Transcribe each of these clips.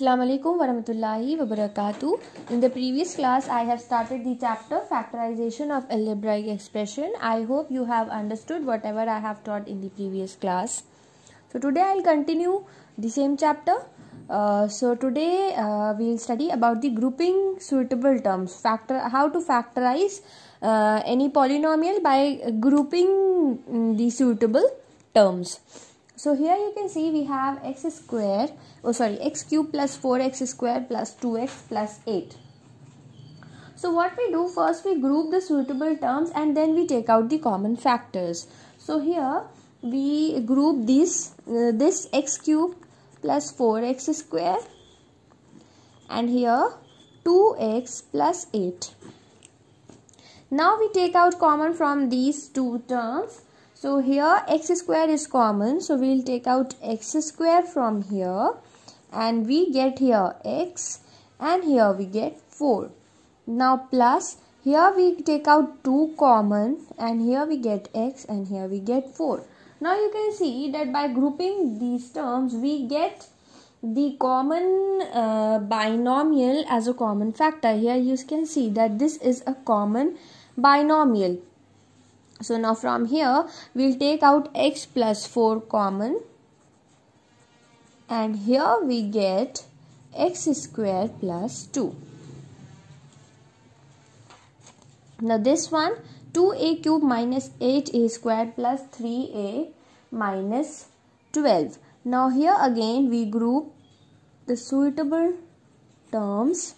Assalamu alaikum warahmatullahi wabarakatuh. In the previous class, I have started the chapter factorization of algebraic expression. I hope you have understood whatever I have taught in the previous class. So today I'll continue the same chapter. Uh, so today uh, we'll study about the grouping suitable terms. Factor how to factorize uh, any polynomial by grouping mm, the suitable terms. So here you can see we have x square, oh sorry, x cube plus 4x square plus 2x plus 8. So what we do first we group the suitable terms and then we take out the common factors. So here we group this uh, this x cube plus 4x square and here 2x plus 8. Now we take out common from these two terms so here x square is common. So we'll take out x square from here and we get here x and here we get 4. Now plus here we take out 2 common and here we get x and here we get 4. Now you can see that by grouping these terms we get the common uh, binomial as a common factor. Here you can see that this is a common binomial so now from here we'll take out x plus 4 common and here we get x square plus 2. Now this one 2a cube minus 8a square plus 3a minus 12. Now here again we group the suitable terms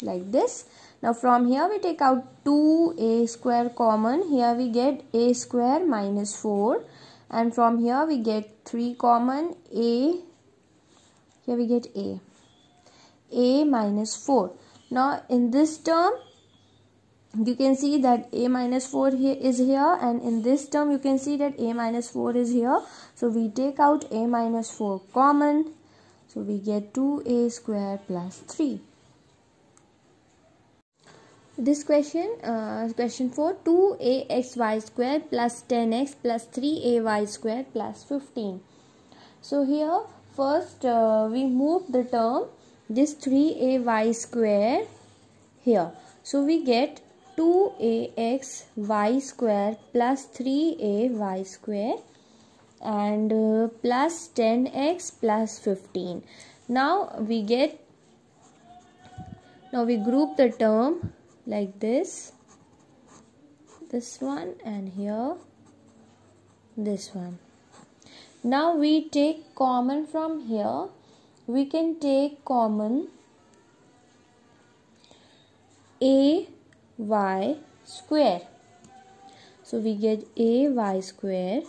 like this now from here we take out 2a square common. Here we get a square minus 4 and from here we get 3 common a. Here we get a. a minus 4. Now in this term you can see that a minus 4 here is here and in this term you can see that a minus 4 is here. So we take out a minus 4 common. So we get 2a square plus 3 this question uh, question 4 2axy square plus 10x plus 3ay square plus 15 so here first uh, we move the term this 3ay square here so we get 2axy square plus 3ay square and uh, plus 10x plus 15 now we get now we group the term like this this one and here this one now we take common from here we can take common a y square so we get a y square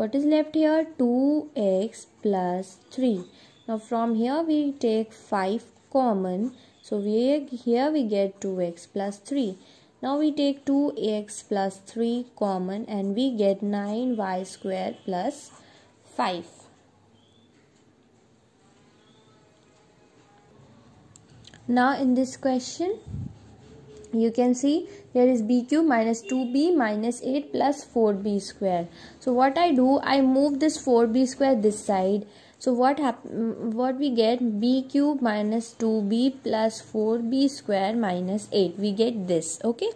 what is left here 2x plus 3 now from here we take 5 common so we, here we get 2x plus 3. Now we take 2x plus 3 common and we get 9y square plus 5. Now in this question, you can see there is bq minus 2b minus 8 plus 4b square. So what I do, I move this 4b square this side so what happen, what we get b cube minus 2b plus 4b square minus 8 we get this okay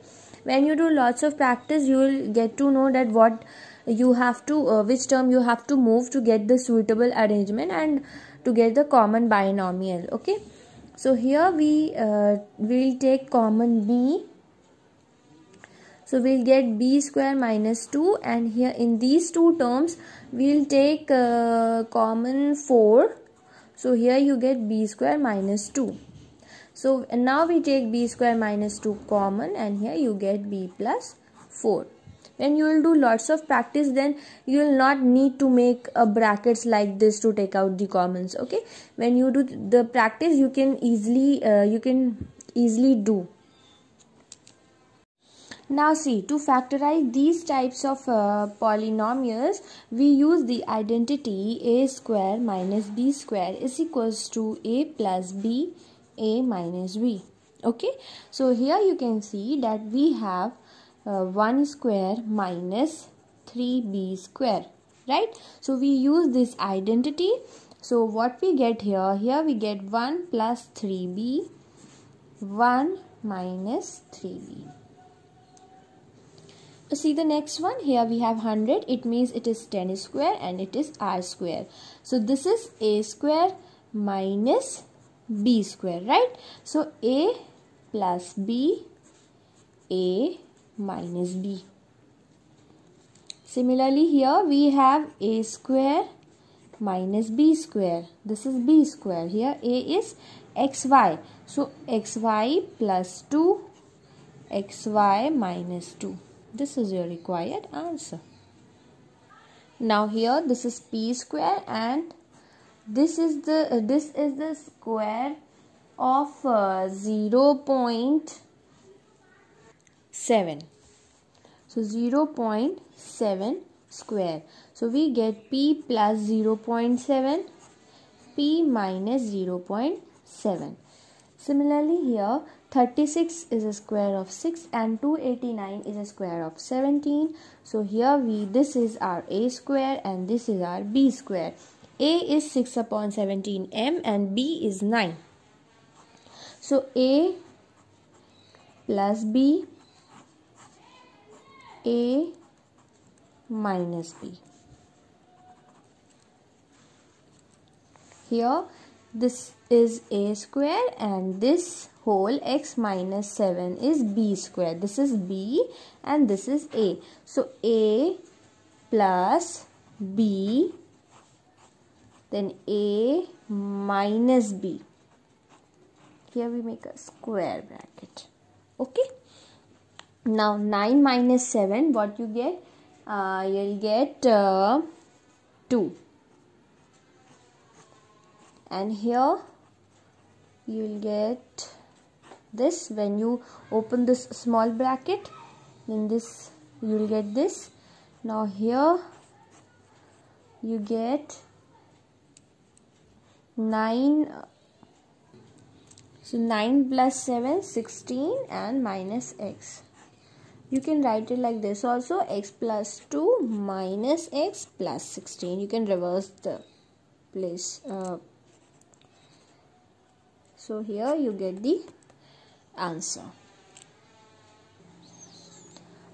when you do lots of practice you will get to know that what you have to uh, which term you have to move to get the suitable arrangement and to get the common binomial okay so here we uh, will take common b so we'll get b square minus 2 and here in these two terms we'll take uh, common 4. So here you get b square minus 2. So now we take b square minus 2 common and here you get b plus 4 when you will do lots of practice then you will not need to make a uh, brackets like this to take out the commons okay when you do the practice you can easily uh, you can easily do now see, to factorize these types of uh, polynomials, we use the identity a square minus b square is equals to a plus b, a minus b. Okay, so here you can see that we have uh, 1 square minus 3b square, right? So we use this identity. So what we get here, here we get 1 plus 3b, 1 minus 3b see the next one here we have 100 it means it is 10 square and it is r square so this is a square minus b square right so a plus b a minus b similarly here we have a square minus b square this is b square here a is xy so xy plus 2 xy minus 2 this is your required answer. Now here this is p square and this is the uh, this is the square of uh, 0.7 so 0.7 square so we get p plus 0.7 p minus 0.7 similarly here 36 is a square of 6 and 289 is a square of 17 so here we this is our a square and this is our b square a is 6 upon 17 m and b is 9 so a plus b a minus b here this is a square and this whole x minus 7 is b square this is b and this is a so a plus b then a minus b here we make a square bracket okay now 9 minus 7 what you get uh, you'll get uh, 2 and here you will get this when you open this small bracket In this you will get this now here you get 9 so 9 plus 7 16 and minus x you can write it like this also x plus 2 minus x plus 16 you can reverse the place uh, so here you get the answer.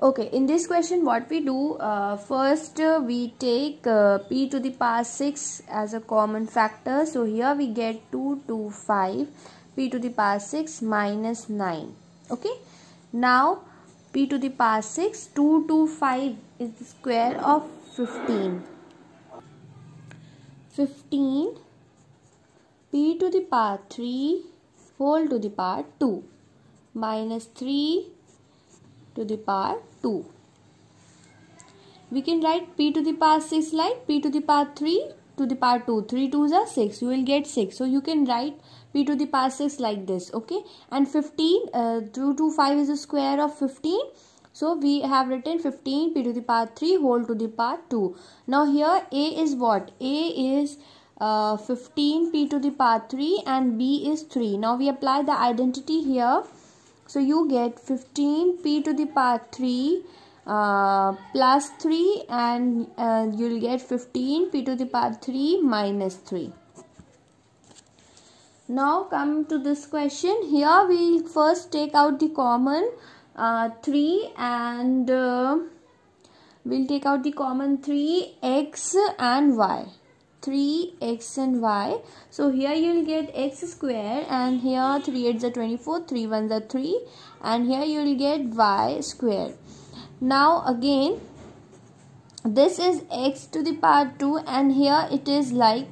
Okay, in this question what we do, uh, first uh, we take uh, p to the power 6 as a common factor. So here we get 2 to 5, p to the power 6 minus 9. Okay, now p to the power 6, 2 to 5 is the square of 15. 15 p to the power 3 whole to the power 2 minus 3 to the power 2. We can write p to the power 6 like p to the power 3 to the power 2. 3 2s are 6. You will get 6. So you can write p to the power 6 like this. Okay. And 15, uh, 2 to 5 is a square of 15. So we have written 15 p to the power 3 whole to the power 2. Now here a is what? a is uh, 15 p to the power 3 and b is 3 now we apply the identity here so you get 15 p to the power 3 uh, plus 3 and uh, you'll get 15 p to the power 3 minus 3 now come to this question here we'll first take out the common uh, 3 and uh, we'll take out the common 3 x and y 3x and y. So here you will get x square and here 3 is the 24, 3 1 the 3 and here you will get y square. Now again this is x to the power 2 and here it is like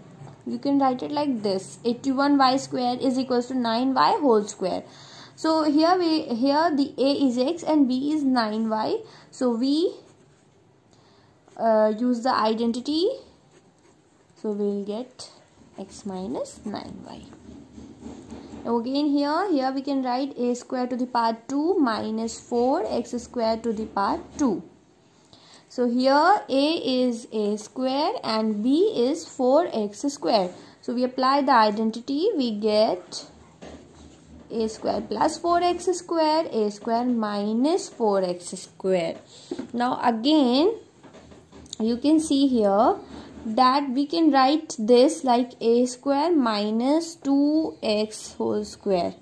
you can write it like this 81 y square is equals to 9 y whole square so here we here the a is x and b is 9y so we uh, use the identity so we'll get x minus 9y again here here we can write a square to the power 2 minus 4 x square to the power 2 so here a is a square and b is 4x square so we apply the identity we get a square plus 4x square a square minus 4x square now again you can see here that we can write this like a square minus 2x whole square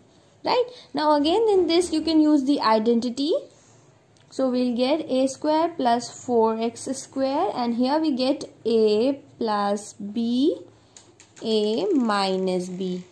right now again in this you can use the identity so we'll get a square plus 4x square and here we get a plus b a minus b